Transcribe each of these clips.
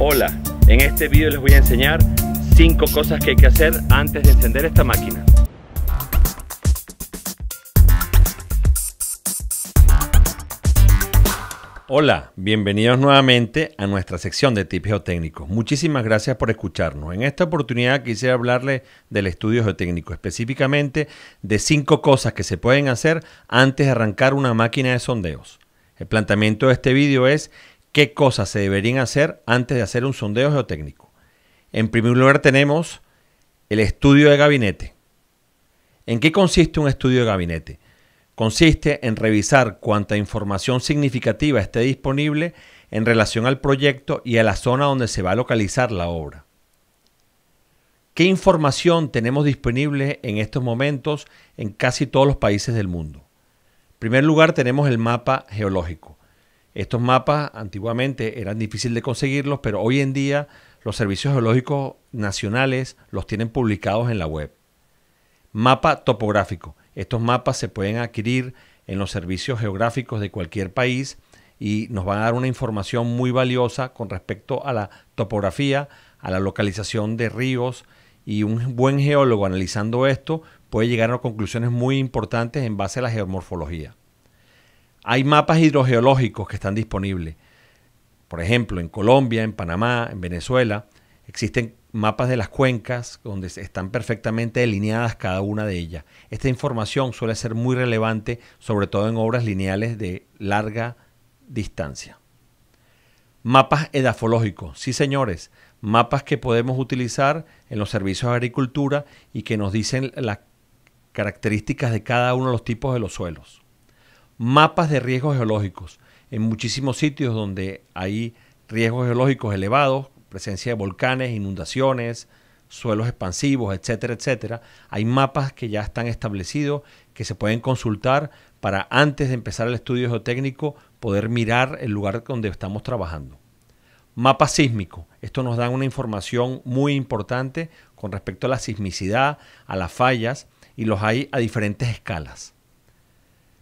Hola, en este vídeo les voy a enseñar 5 cosas que hay que hacer antes de encender esta máquina. Hola, bienvenidos nuevamente a nuestra sección de tips geotécnicos. Muchísimas gracias por escucharnos. En esta oportunidad quisiera hablarle del estudio geotécnico, específicamente de cinco cosas que se pueden hacer antes de arrancar una máquina de sondeos. El planteamiento de este vídeo es qué cosas se deberían hacer antes de hacer un sondeo geotécnico. En primer lugar tenemos el estudio de gabinete. ¿En qué consiste un estudio de gabinete? Consiste en revisar cuánta información significativa esté disponible en relación al proyecto y a la zona donde se va a localizar la obra. ¿Qué información tenemos disponible en estos momentos en casi todos los países del mundo? En primer lugar tenemos el mapa geológico. Estos mapas antiguamente eran difíciles de conseguirlos, pero hoy en día los servicios geológicos nacionales los tienen publicados en la web. Mapa topográfico. Estos mapas se pueden adquirir en los servicios geográficos de cualquier país y nos van a dar una información muy valiosa con respecto a la topografía, a la localización de ríos y un buen geólogo analizando esto puede llegar a conclusiones muy importantes en base a la geomorfología. Hay mapas hidrogeológicos que están disponibles. Por ejemplo, en Colombia, en Panamá, en Venezuela, existen mapas de las cuencas donde están perfectamente delineadas cada una de ellas. Esta información suele ser muy relevante, sobre todo en obras lineales de larga distancia. Mapas edafológicos, sí señores, mapas que podemos utilizar en los servicios de agricultura y que nos dicen las características de cada uno de los tipos de los suelos mapas de riesgos geológicos en muchísimos sitios donde hay riesgos geológicos elevados, presencia de volcanes, inundaciones, suelos expansivos, etcétera, etcétera. Hay mapas que ya están establecidos que se pueden consultar para antes de empezar el estudio geotécnico poder mirar el lugar donde estamos trabajando. Mapa sísmico. Esto nos da una información muy importante con respecto a la sismicidad, a las fallas y los hay a diferentes escalas.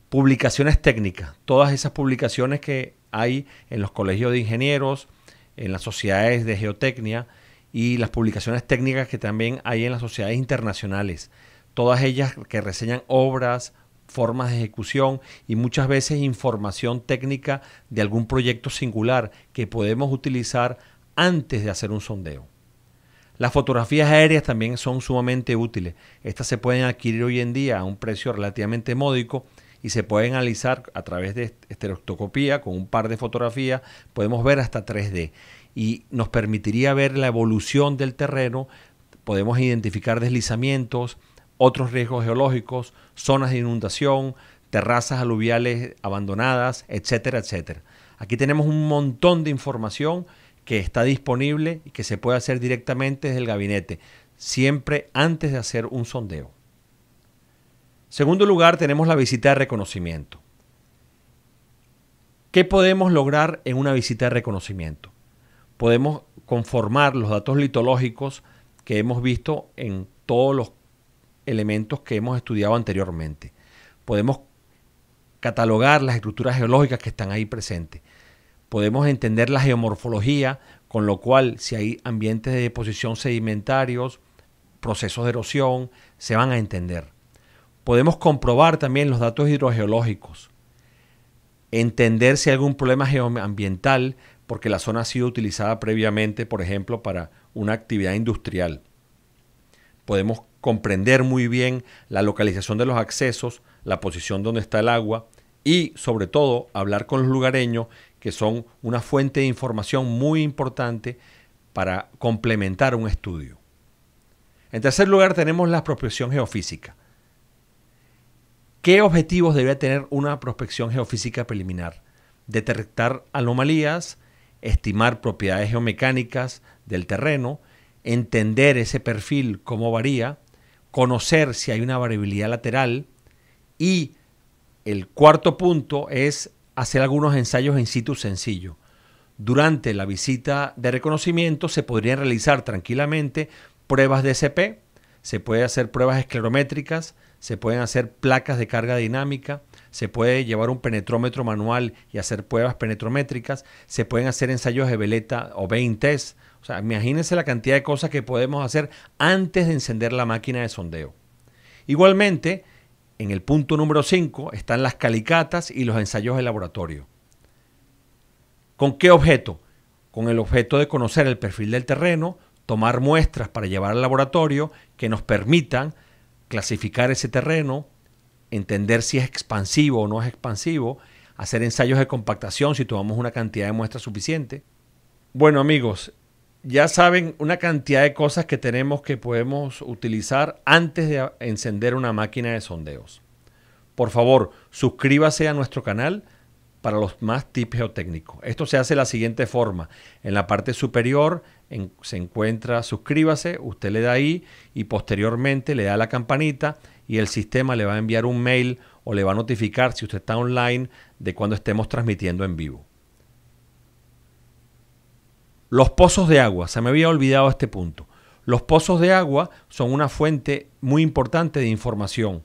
Publicaciones técnicas, todas esas publicaciones que hay en los colegios de ingenieros, en las sociedades de geotecnia y las publicaciones técnicas que también hay en las sociedades internacionales. Todas ellas que reseñan obras, formas de ejecución y muchas veces información técnica de algún proyecto singular que podemos utilizar antes de hacer un sondeo. Las fotografías aéreas también son sumamente útiles. Estas se pueden adquirir hoy en día a un precio relativamente módico y se pueden analizar a través de estereoscopía con un par de fotografías, podemos ver hasta 3D y nos permitiría ver la evolución del terreno, podemos identificar deslizamientos, otros riesgos geológicos, zonas de inundación, terrazas aluviales abandonadas, etcétera, etcétera. Aquí tenemos un montón de información que está disponible y que se puede hacer directamente desde el gabinete, siempre antes de hacer un sondeo. Segundo lugar, tenemos la visita de reconocimiento. ¿Qué podemos lograr en una visita de reconocimiento? Podemos conformar los datos litológicos que hemos visto en todos los elementos que hemos estudiado anteriormente. Podemos catalogar las estructuras geológicas que están ahí presentes. Podemos entender la geomorfología, con lo cual si hay ambientes de deposición sedimentarios, procesos de erosión, se van a entender podemos comprobar también los datos hidrogeológicos, entender si hay algún problema geoambiental, porque la zona ha sido utilizada previamente, por ejemplo, para una actividad industrial. Podemos comprender muy bien la localización de los accesos, la posición donde está el agua y, sobre todo, hablar con los lugareños, que son una fuente de información muy importante para complementar un estudio. En tercer lugar, tenemos la prospección geofísica ¿Qué objetivos debería tener una prospección geofísica preliminar? Detectar anomalías, estimar propiedades geomecánicas del terreno, entender ese perfil, cómo varía, conocer si hay una variabilidad lateral y el cuarto punto es hacer algunos ensayos en situ sencillo. Durante la visita de reconocimiento se podrían realizar tranquilamente pruebas de SP, se puede hacer pruebas esclerométricas, se pueden hacer placas de carga dinámica, se puede llevar un penetrómetro manual y hacer pruebas penetrométricas, se pueden hacer ensayos de veleta o 20 test. O sea, imagínense la cantidad de cosas que podemos hacer antes de encender la máquina de sondeo. Igualmente, en el punto número 5 están las calicatas y los ensayos de laboratorio. ¿Con qué objeto? Con el objeto de conocer el perfil del terreno, tomar muestras para llevar al laboratorio que nos permitan clasificar ese terreno, entender si es expansivo o no es expansivo, hacer ensayos de compactación si tomamos una cantidad de muestra suficiente. Bueno amigos, ya saben una cantidad de cosas que tenemos que podemos utilizar antes de encender una máquina de sondeos. Por favor, suscríbase a nuestro canal para los más tips geotécnicos. Esto se hace de la siguiente forma. En la parte superior se encuentra suscríbase, usted le da ahí y posteriormente le da la campanita y el sistema le va a enviar un mail o le va a notificar si usted está online de cuando estemos transmitiendo en vivo. Los pozos de agua, se me había olvidado este punto. Los pozos de agua son una fuente muy importante de información.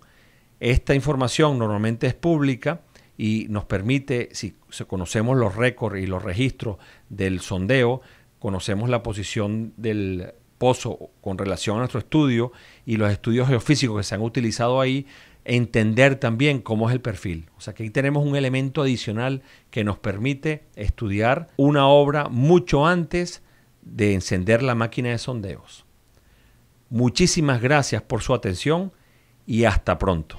Esta información normalmente es pública y nos permite, si conocemos los récords y los registros del sondeo, conocemos la posición del pozo con relación a nuestro estudio y los estudios geofísicos que se han utilizado ahí, entender también cómo es el perfil. O sea que ahí tenemos un elemento adicional que nos permite estudiar una obra mucho antes de encender la máquina de sondeos. Muchísimas gracias por su atención y hasta pronto.